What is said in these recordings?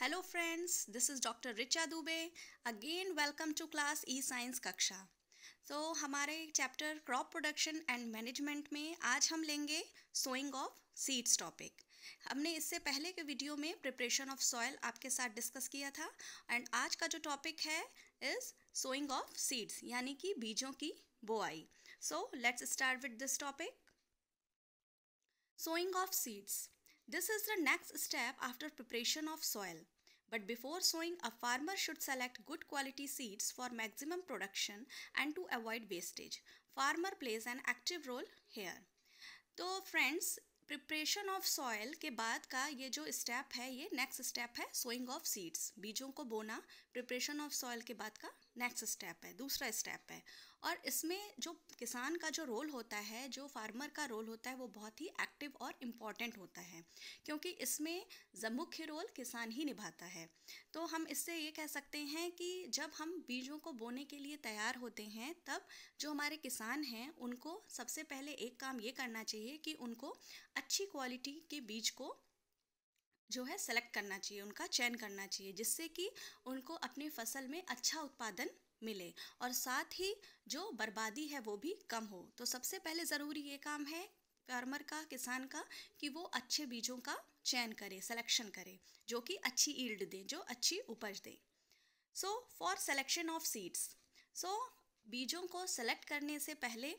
Hello friends this is doctor Richa Dubey again welcome to class E science कक्षा तो हमारे chapter crop production and management में आज हम लेंगे सोइंग ऑफ सीड्स टॉपिक हमने इससे पहले के वीडियो में प्रिपरेशन ऑफ सॉयल आपके साथ डिस्कस किया था एंड आज का जो टॉपिक है इज़ सोइंग ऑफ सीड्स यानी कि बीजों की बोआई so let's start with this topic sowing of seeds This is the next step after preparation of soil. But before sowing, a farmer should select good quality seeds for maximum production and to avoid wastage. Farmer plays an active role here. तो friends preparation of soil के बाद का ये जो step है ये next step है sowing of seeds बीजों को बोना प्रिपरेशन ऑफ सॉयल के बाद का नेक्स्ट स्टेप है दूसरा स्टेप है और इसमें जो किसान का जो रोल होता है जो फार्मर का रोल होता है वो बहुत ही एक्टिव और इम्पॉर्टेंट होता है क्योंकि इसमें मुख्य रोल किसान ही निभाता है तो हम इससे ये कह सकते हैं कि जब हम बीजों को बोने के लिए तैयार होते हैं तब जो हमारे किसान हैं उनको सबसे पहले एक काम ये करना चाहिए कि उनको अच्छी क्वालिटी के बीज को जो है सेलेक्ट करना चाहिए उनका चयन करना चाहिए जिससे कि उनको अपनी फसल में अच्छा उत्पादन मिले और साथ ही जो बर्बादी है वो भी कम हो तो सबसे पहले ज़रूरी ये काम है फार्मर का किसान का कि वो अच्छे बीजों का चयन करे सिलेक्शन करे जो कि अच्छी ईल्ड दे जो अच्छी उपज दे so for selection of seeds so बीजों को सेलेक्ट करने से पहले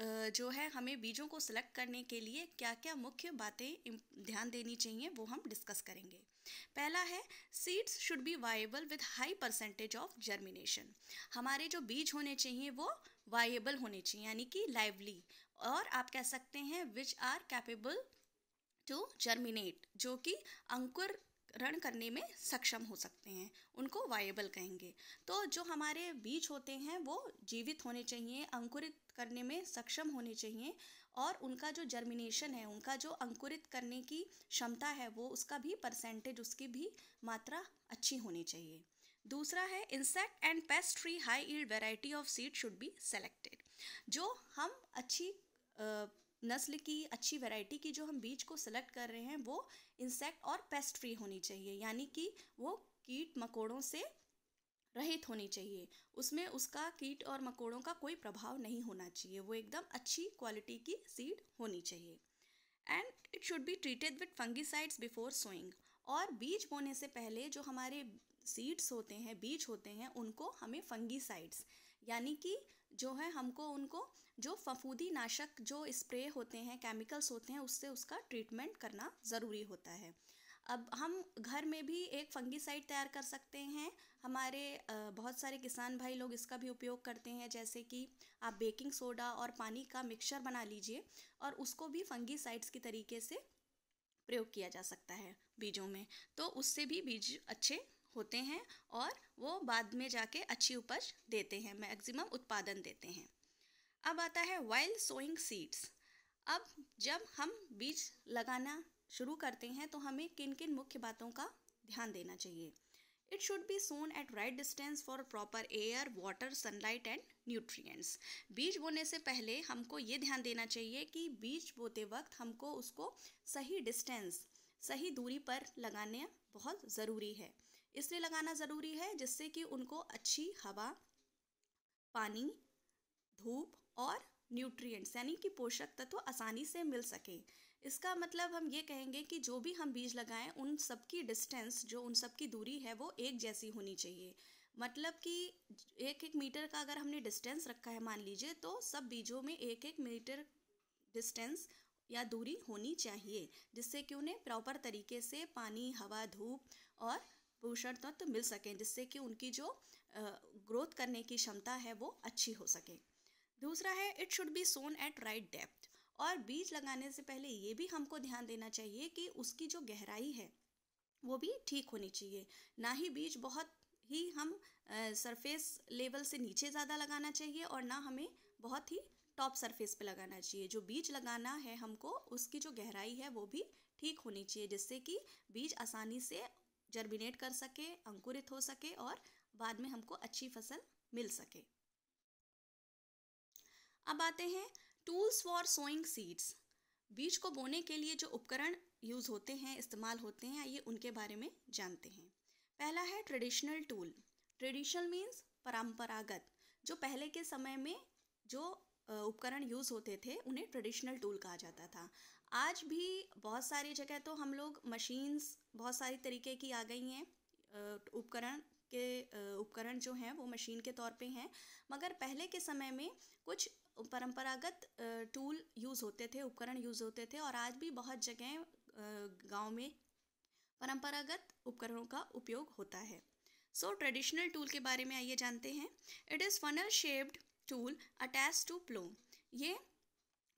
जो है हमें बीजों को सिलेक्ट करने के लिए क्या क्या मुख्य बातें ध्यान देनी चाहिए वो हम डिस्कस करेंगे पहला है seeds should be viable with high percentage of germination हमारे जो बीज होने चाहिए वो वाइएबल होने चाहिए यानी कि लाइवली और आप कह सकते हैं which are capable to germinate जो कि अंकुर रण करने में सक्षम हो सकते हैं उनको वाइएबल कहेंगे तो जो हमारे बीज होते हैं वो जीवित होने चाहिए अंकुरित करने में सक्षम होने चाहिए और उनका जो जर्मिनेशन है उनका जो अंकुरित करने की क्षमता है वो उसका भी परसेंटेज उसकी भी मात्रा अच्छी होनी चाहिए दूसरा है insect and pest free high yield variety of seed should be selected जो हम अच्छी नस्ल की अच्छी वैरायटी की जो हम बीज को सेलेक्ट कर रहे हैं वो इंसेक्ट और पेस्ट फ्री होनी चाहिए यानी कि वो कीट मकोड़ों से रहित होनी चाहिए उसमें उसका कीट और मकोड़ों का कोई प्रभाव नहीं होना चाहिए वो एकदम अच्छी क्वालिटी की सीड होनी चाहिए and it should be treated with fungicides before sowing और बीज बोने से पहले जो हमारे सीड्स होते हैं बीज होते हैं उनको हमें फंगीसाइड्स यानी कि जो है हमको उनको जो फफूदी नाशक जो स्प्रे होते हैं केमिकल्स होते हैं उससे उसका ट्रीटमेंट करना ज़रूरी होता है अब हम घर में भी एक फंगीसाइड तैयार कर सकते हैं हमारे बहुत सारे किसान भाई लोग इसका भी उपयोग करते हैं जैसे कि आप बेकिंग सोडा और पानी का मिक्सचर बना लीजिए और उसको भी फंगीसाइड्स की तरीके से प्रयोग किया जा सकता है बीजों में तो उससे भी बीज अच्छे होते हैं और वो बाद में जाके अच्छी उपज देते हैं मैक्सिमम उत्पादन देते हैं अब आता है वाइल्ड सोइंग सीड्स अब जब हम बीज लगाना शुरू करते हैं तो हमें किन किन मुख्य बातों का ध्यान देना चाहिए it should be sown at right distance for proper air water sunlight and nutrients बीज बोने से पहले हमको ये ध्यान देना चाहिए कि बीज बोते वक्त हमको उसको सही डिस्टेंस सही दूरी पर लगाने बहुत ज़रूरी है इसलिए लगाना ज़रूरी है जिससे कि उनको अच्छी हवा पानी धूप और न्यूट्रिएंट्स यानी कि पोषक तत्व आसानी से मिल सके इसका मतलब हम ये कहेंगे कि जो भी हम बीज लगाएं उन सब की डिस्टेंस जो उन सब की दूरी है वो एक जैसी होनी चाहिए मतलब कि एक एक मीटर का अगर हमने डिस्टेंस रखा है मान लीजिए तो सब बीजों में एक एक मीटर डिस्टेंस या दूरी होनी चाहिए जिससे कि उन्हें प्रॉपर तरीके से पानी हवा धूप और पोषण तत्व तो मिल सकें जिससे कि उनकी जो ग्रोथ करने की क्षमता है वो अच्छी हो सके दूसरा है it should be sown at right depth और बीज लगाने से पहले ये भी हमको ध्यान देना चाहिए कि उसकी जो गहराई है वो भी ठीक होनी चाहिए ना ही बीज बहुत ही हम सरफेस लेवल से नीचे ज़्यादा लगाना चाहिए और ना हमें बहुत ही टॉप सरफेस पे लगाना चाहिए जो बीज लगाना है हमको उसकी जो गहराई है वो भी ठीक होनी चाहिए जिससे कि बीज आसानी से जर्मिनेट कर सके अंकुरित हो सके और बाद में हमको अच्छी फसल मिल सके अब आते हैं टूल्स फॉर सोइंग सीड्स बीज को बोने के लिए जो उपकरण यूज़ होते हैं इस्तेमाल होते हैं आइए उनके बारे में जानते हैं पहला है ट्रेडिशनल टूल ट्रेडिशनल मीन्स परंपरागत जो पहले के समय में जो उपकरण यूज़ होते थे उन्हें ट्रेडिशनल टूल कहा जाता था आज भी बहुत सारी जगह तो हम लोग मशीन्स बहुत सारी तरीके की आ गई हैं उपकरण के उपकरण जो हैं वो मशीन के तौर पे हैं मगर पहले के समय में कुछ परंपरागत टूल यूज़ होते थे उपकरण यूज़ होते थे और आज भी बहुत जगह गांव में परंपरागत उपकरणों का उपयोग होता है सो ट्रेडिशनल टूल के बारे में आइए जानते हैं it is funnel shaped tool attach to plough ये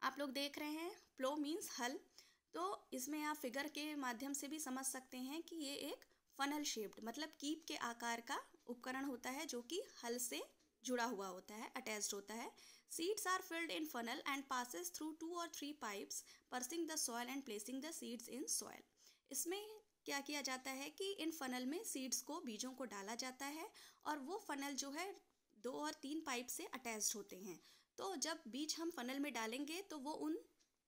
आप लोग देख रहे हैं प्लो मीन्स हल तो इसमें आप फिगर के माध्यम से भी समझ सकते हैं कि ये एक फनल शेप्ड मतलब कीप के आकार का उपकरण होता है जो कि हल से जुड़ा हुआ होता है अटैच्ड होता है Seeds are filled in funnel and passes through two or three pipes pursing the soil and placing the seeds in soil. इसमें क्या किया जाता है कि इन फनल में सीड्स को बीजों को डाला जाता है और वो फनल जो है दो और तीन पाइप से अटैच्ड होते हैं तो जब बीज हम फनल में डालेंगे तो वो उन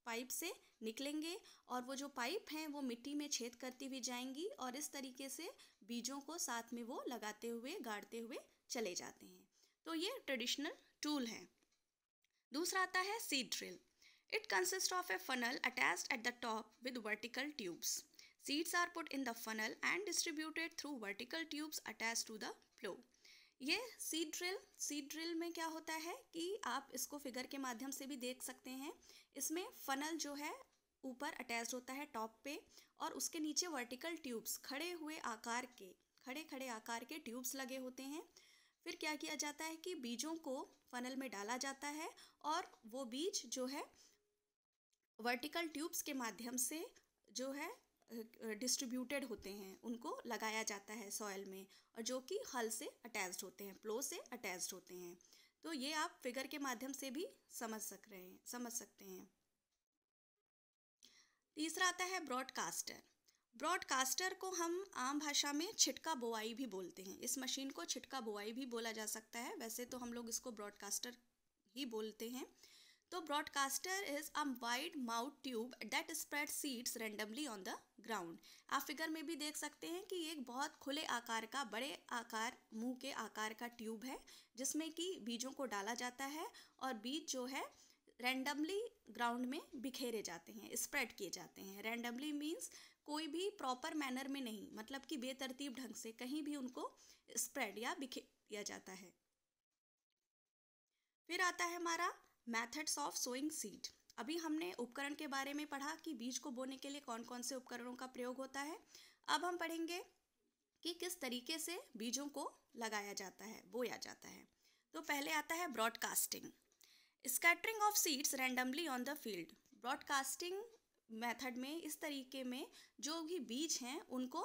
पाइप से निकलेंगे और वो जो पाइप हैं वो मिट्टी में छेद करती हुई जाएंगी और इस तरीके से बीजों को साथ में वो लगाते हुए गाड़ते हुए चले जाते हैं तो ये ट्रेडिशनल टूल है दूसरा आता है seed drill it consist of a funnel attached at the top with vertical tubes seeds are put in the funnel and distributed through vertical tubes attach to the plough ये seed drill seed drill में क्या होता है कि आप इसको figure के माध्यम से भी देख सकते हैं इसमें फनल जो है ऊपर अटैच होता है टॉप पे और उसके नीचे वर्टिकल ट्यूब्स खड़े हुए आकार के खड़े खड़े आकार के ट्यूब्स लगे होते हैं फिर क्या किया जाता है कि बीजों को फनल में डाला जाता है और वो बीज जो है वर्टिकल ट्यूब्स के माध्यम से जो है डिस्ट्रीब्यूटेड होते हैं उनको लगाया जाता है सॉयल में और जो कि हल से अटैच्ड होते हैं प्लो से अटैच्ड होते हैं तो ये आप फिगर के माध्यम से भी समझ सक रहे हैं समझ सकते हैं तीसरा आता है ब्रॉडकास्टर ब्रॉडकास्टर को हम आम भाषा में छिटका बोआई भी बोलते हैं इस मशीन को छिटका बोआई भी बोला जा सकता है वैसे तो हम लोग इसको ब्रॉडकास्टर ही बोलते हैं तो broadcaster is a wide mouth tube that spread seeds randomly on the ground आप फिगर में भी देख सकते हैं कि ये एक बहुत खुले आकार का बड़े आकार मुंह के आकार का ट्यूब है जिसमें कि बीजों को डाला जाता है और बीज जो है रैंडमली ग्राउंड में बिखेरे जाते हैं स्प्रेड किए जाते हैं रैंडमली मीन्स कोई भी प्रॉपर मैनर में नहीं मतलब कि बेतरतीब ढंग से कहीं भी उनको स्प्रेड या बिखे दिया जाता है फिर आता है हमारा मैथड्स ऑफ सोइंग सीड अभी हमने उपकरण के बारे में पढ़ा कि बीज को बोने के लिए कौन कौन से उपकरणों का प्रयोग होता है अब हम पढ़ेंगे कि किस तरीके से बीजों को लगाया जाता है बोया जाता है तो पहले आता है broadcasting scattering of seeds randomly on the field broadcasting method में इस तरीके में जो भी बीज हैं उनको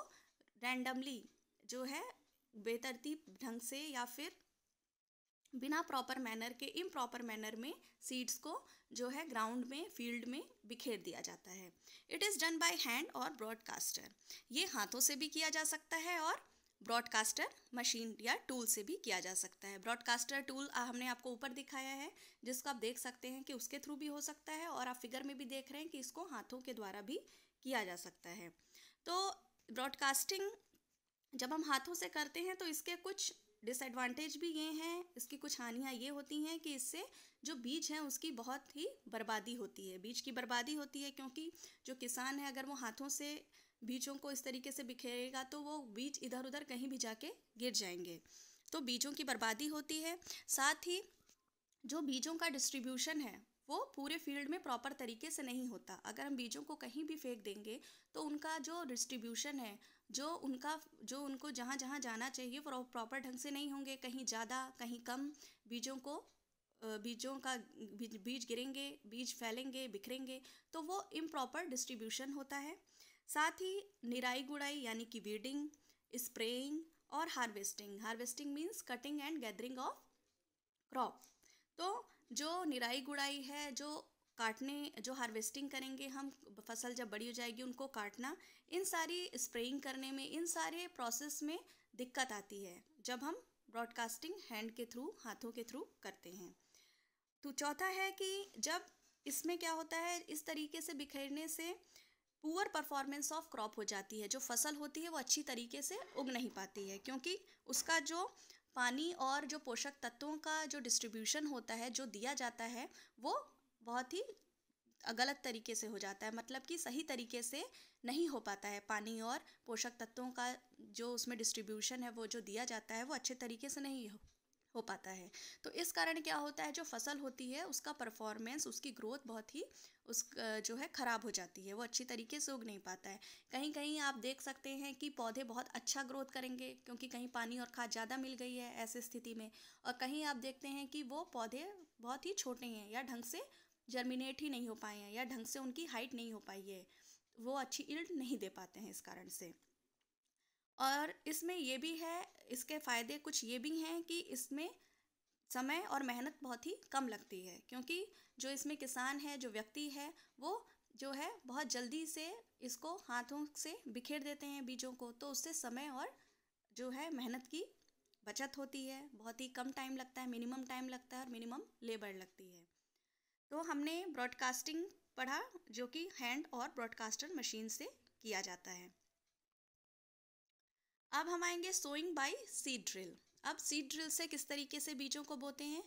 रैंडमली जो है बेतरतीब ढंग से या फिर बिना प्रॉपर मैनर के इम प्रॉपर मैनर में सीड्स को जो है ग्राउंड में फील्ड में बिखेर दिया जाता है it is done by hand और ब्रॉडकास्टर ये हाथों से भी किया जा सकता है और ब्रॉडकास्टर मशीन या टूल से भी किया जा सकता है ब्रॉडकास्टर टूल हमने आपको ऊपर दिखाया है जिसको आप देख सकते हैं कि उसके थ्रू भी हो सकता है और आप फिगर में भी देख रहे हैं कि इसको हाथों के द्वारा भी किया जा सकता है तो ब्रॉडकास्टिंग जब हम हाथों से करते हैं तो इसके कुछ डिसएडवांटेज भी ये हैं इसकी कुछ हानियाँ ये होती हैं कि इससे जो बीज हैं उसकी बहुत ही बर्बादी होती है बीज की बर्बादी होती है क्योंकि जो किसान है अगर वो हाथों से बीजों को इस तरीके से बिखेरेगा तो वो बीज इधर उधर कहीं भी जाके गिर जाएंगे तो बीजों की बर्बादी होती है साथ ही जो बीजों का डिस्ट्रीब्यूशन है वो पूरे फील्ड में प्रॉपर तरीके से नहीं होता अगर हम बीजों को कहीं भी फेंक देंगे तो उनका जो डिस्ट्रीब्यूशन है जो उनका जो उनको जहाँ जहाँ जाना चाहिए वो प्रॉपर ढंग से नहीं होंगे कहीं ज़्यादा कहीं कम बीजों को बीजों का बीज गिरेंगे बीज फैलेंगे बिखरेंगे तो वो इम्प्रॉपर डिस्ट्रीब्यूशन होता है साथ ही निराई गुड़ाई यानी कि वीडिंग स्प्रेइंग और harvesting harvesting means cutting and gathering of crop तो जो निराई गुड़ाई है जो काटने जो हार्वेस्टिंग करेंगे हम फसल जब बड़ी हो जाएगी उनको काटना इन सारी स्प्रेइंग करने में इन सारे प्रोसेस में दिक्कत आती है जब हम ब्रॉडकास्टिंग हैंड के थ्रू हाथों के थ्रू करते हैं तो चौथा है कि जब इसमें क्या होता है इस तरीके से बिखेरने से पुअर परफॉर्मेंस ऑफ क्रॉप हो जाती है जो फसल होती है वो अच्छी तरीके से उग नहीं पाती है क्योंकि उसका जो पानी और जो पोषक तत्वों का जो डिस्ट्रीब्यूशन होता है जो दिया जाता है वो बहुत ही गलत तरीके से हो जाता है मतलब कि सही तरीके से नहीं हो पाता है पानी और पोषक तत्वों का जो उसमें डिस्ट्रीब्यूशन है वो जो दिया जाता है वो अच्छे तरीके से नहीं हो हो पाता है तो इस कारण क्या होता है जो फसल होती है उसका परफॉर्मेंस उसकी ग्रोथ बहुत ही उस जो है ख़राब हो जाती है वो अच्छी तरीके से उग नहीं पाता है कहीं कहीं आप देख सकते हैं कि पौधे बहुत अच्छा ग्रोथ करेंगे क्योंकि कहीं पानी और खाद ज़्यादा मिल गई है ऐसी स्थिति में और कहीं आप देखते हैं कि वो पौधे बहुत ही छोटे हैं या ढंग से जर्मिनेट ही नहीं हो पाए हैं या ढंग से उनकी हाइट नहीं हो पाई है वो अच्छी इल्ड नहीं दे पाते हैं इस कारण से और इसमें ये भी है इसके फ़ायदे कुछ ये भी हैं कि इसमें समय और मेहनत बहुत ही कम लगती है क्योंकि जो इसमें किसान है जो व्यक्ति है वो जो है बहुत जल्दी से इसको हाथों से बिखेर देते हैं बीजों को तो उससे समय और जो है मेहनत की बचत होती है बहुत ही कम टाइम लगता है मिनिमम टाइम लगता है और मिनिमम लेबर लगती है तो हमने ब्रॉडकास्टिंग पढ़ा जो कि हैंड और ब्रॉडकास्टर मशीन से किया जाता है अब हम आएंगे सोइंग बाई सीड ड्रिल अब सीड ड्रिल से किस तरीके से बीजों को बोते हैं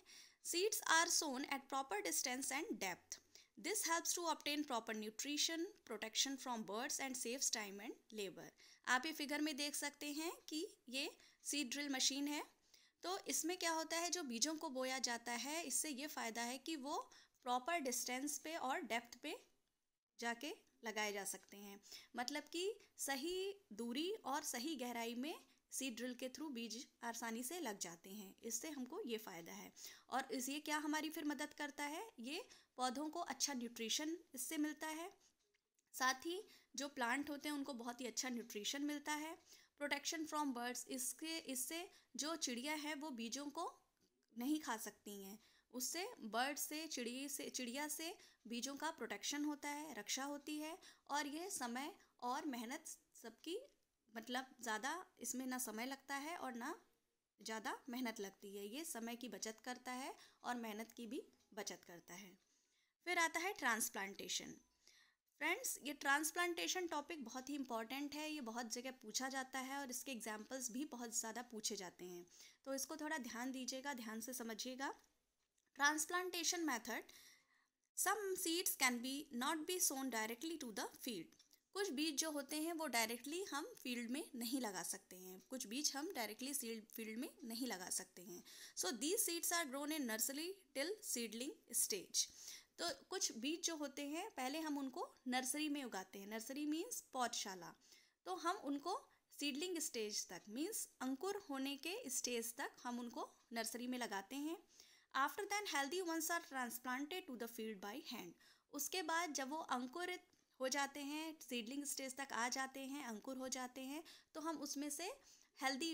seeds are sown at proper distance and depth this helps to obtain proper nutrition protection from birds and saves time and labour आप ये फिगर में देख सकते हैं कि ये सीड ड्रिल मशीन है तो इसमें क्या होता है जो बीजों को बोया जाता है इससे ये फ़ायदा है कि वो प्रॉपर डिस्टेंस पे और डेप्थ पे जाके लगाए जा सकते हैं मतलब कि सही दूरी और सही गहराई में सीड ड्रिल के थ्रू बीज आसानी से लग जाते हैं इससे हमको ये फ़ायदा है और इस ये क्या हमारी फिर मदद करता है ये पौधों को अच्छा न्यूट्रिशन इससे मिलता है साथ ही जो प्लांट होते हैं उनको बहुत ही अच्छा न्यूट्रिशन मिलता है प्रोटेक्शन फ्रॉम बर्ड्स इसके इससे जो चिड़िया है वो बीजों को नहीं खा सकती हैं उससे बर्ड से चिड़ी से चिड़िया से बीजों का प्रोटेक्शन होता है रक्षा होती है और यह समय और मेहनत सबकी मतलब ज़्यादा इसमें ना समय लगता है और ना ज़्यादा मेहनत लगती है ये समय की बचत करता है और मेहनत की भी बचत करता है फिर आता है ट्रांसप्लांटेशन फ्रेंड्स ये ट्रांसप्लांटेशन टॉपिक बहुत ही इंपॉर्टेंट है ये बहुत जगह पूछा जाता है और इसके एग्जाम्पल्स भी बहुत ज़्यादा पूछे जाते हैं तो इसको थोड़ा ध्यान दीजिएगा ध्यान से समझिएगा Transplantation method. Some seeds can be not be sown directly to the field. कुछ बीज जो होते हैं वो डायरेक्टली हम फील्ड में नहीं लगा सकते हैं कुछ बीज हम डायरेक्टली फील्ड में नहीं लगा सकते हैं so these seeds are grown in nursery till seedling stage तो कुछ बीज जो होते हैं पहले हम उनको नर्सरी में उगाते हैं नर्सरी मीन्स पौधशाला तो हम उनको सीडलिंग स्टेज तक मीन्स अंकुर होने के स्टेज तक हम उनको नर्सरी में लगाते हैं after then healthy ones are transplanted to the field by hand उसके बाद जब वो अंकुरित हो जाते हैं सीडलिंग स्टेज तक आ जाते हैं अंकुर हो जाते हैं तो हम उसमें से हेल्दी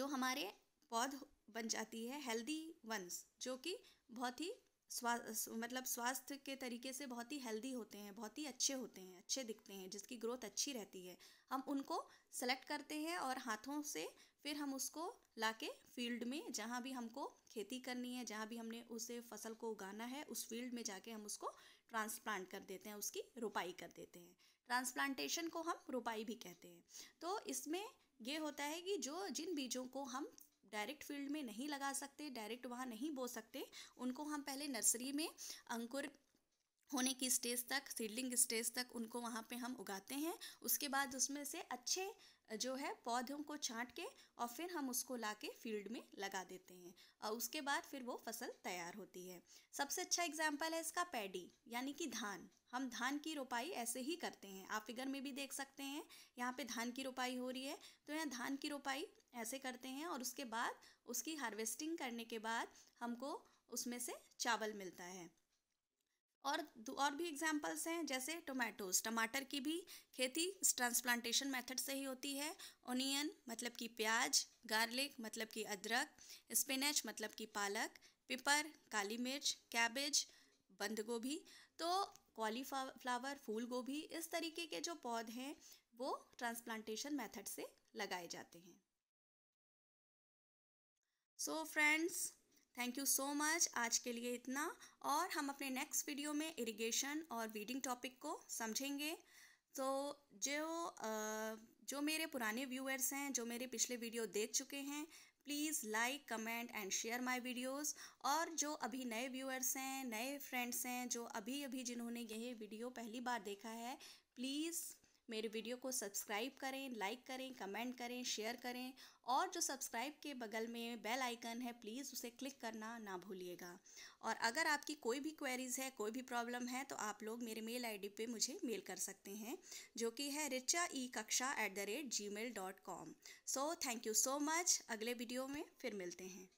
जो हमारे पौध बन जाती है हेल्दी वंस जो कि बहुत ही स्वा मतलब स्वास्थ्य के तरीके से बहुत ही हेल्दी होते हैं बहुत ही अच्छे होते हैं अच्छे दिखते हैं जिसकी ग्रोथ अच्छी रहती है हम उनको सेलेक्ट करते हैं और हाथों से फिर हम उसको लाके फील्ड में जहाँ भी हमको खेती करनी है जहाँ भी हमने उसे फसल को उगाना है उस फील्ड में जाके हम उसको ट्रांसप्लांट कर देते हैं उसकी रोपाई कर देते हैं ट्रांसप्लांटेशन को हम रोपाई भी कहते हैं तो इसमें ये होता है कि जो जिन बीजों को हम डायरेक्ट फील्ड में नहीं लगा सकते डायरेक्ट वहाँ नहीं बो सकते उनको हम पहले नर्सरी में अंकुर होने की स्टेज तक सीडलिंग स्टेज तक उनको वहाँ पे हम उगाते हैं उसके बाद उसमें से अच्छे जो है पौधों को छांट के और फिर हम उसको ला के फील्ड में लगा देते हैं और उसके बाद फिर वो फसल तैयार होती है सबसे अच्छा एग्जाम्पल है इसका पैडी यानी कि धान हम धान की रोपाई ऐसे ही करते हैं आप फिगर में भी देख सकते हैं यहाँ पे धान की रोपाई हो रही है तो यहाँ धान की रोपाई ऐसे करते हैं और उसके बाद उसकी हार्वेस्टिंग करने के बाद हमको उसमें से चावल मिलता है और और भी एग्जाम्पल्स हैं जैसे टोमेटोज टमाटर की भी खेती ट्रांसप्लांटेशन मेथड से ही होती है ओनियन मतलब कि प्याज गार्लिक मतलब कि अदरक स्पिनच मतलब कि पालक पिपर काली मिर्च कैबेज बंद गोभी तो कॉलीफ्लावर फूल गोभी इस तरीके के जो पौध हैं वो ट्रांसप्लांटेशन मेथड से लगाए जाते हैं so so friends thank you so much आज के लिए इतना और हम अपने नेक्स्ट वीडियो में इरिगेशन और वीडिंग टॉपिक को समझेंगे तो जो जो मेरे पुराने व्यूअर्स हैं जो मेरे पिछले वीडियो देख चुके हैं please like comment and share my videos और जो अभी नए व्यूअर्स हैं नए फ्रेंड्स हैं जो अभी अभी जिन्होंने यह वीडियो पहली बार देखा है प्लीज़ मेरे वीडियो को सब्सक्राइब करें लाइक करें कमेंट करें शेयर करें और जो सब्सक्राइब के बगल में बेल आइकन है प्लीज़ उसे क्लिक करना ना भूलिएगा और अगर आपकी कोई भी क्वेरीज़ है कोई भी प्रॉब्लम है तो आप लोग मेरे मेल आईडी पे मुझे मेल कर सकते हैं जो कि है रिचा ई कक्षा at the rate gmail dot com so thank you so much अगले वीडियो में फिर मिलते हैं